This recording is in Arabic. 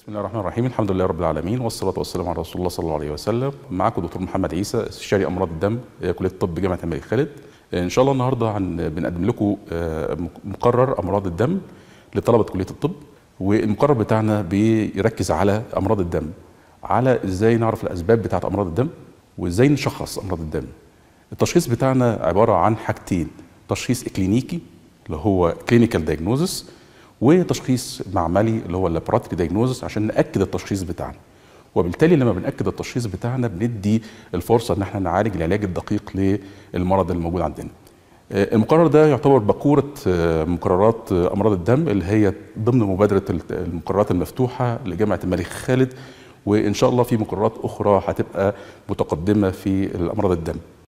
بسم الله الرحمن الرحيم الحمد لله رب العالمين والصلاه والسلام على رسول الله صلى الله عليه وسلم معاكم دكتور محمد عيسى استشاري امراض الدم آه، كليه الطب جامعه الملك خالد آه، ان شاء الله النهارده بنقدم لكم آه، مقرر امراض الدم لطلبه كليه الطب والمقرر بتاعنا بيركز على امراض الدم على ازاي نعرف الاسباب بتاعه امراض الدم وازاي نشخص امراض الدم التشخيص بتاعنا عباره عن حاجتين تشخيص اكلينيكي اللي هو كلينيكال دايجنوزس وتشخيص معملي اللي هو اللابراتري دايجنوزس عشان ناكد التشخيص بتاعنا وبالتالي لما بناكد التشخيص بتاعنا بندي الفرصه ان احنا نعالج العلاج الدقيق للمرض الموجود عندنا آه، المقرر ده يعتبر بكورة آه، مقررات آه، أمراض الدم اللي هي ضمن مبادرة المقررات المفتوحة لجامعة الملك خالد وإن شاء الله في مقررات أخرى هتبقى متقدمة في أمراض الدم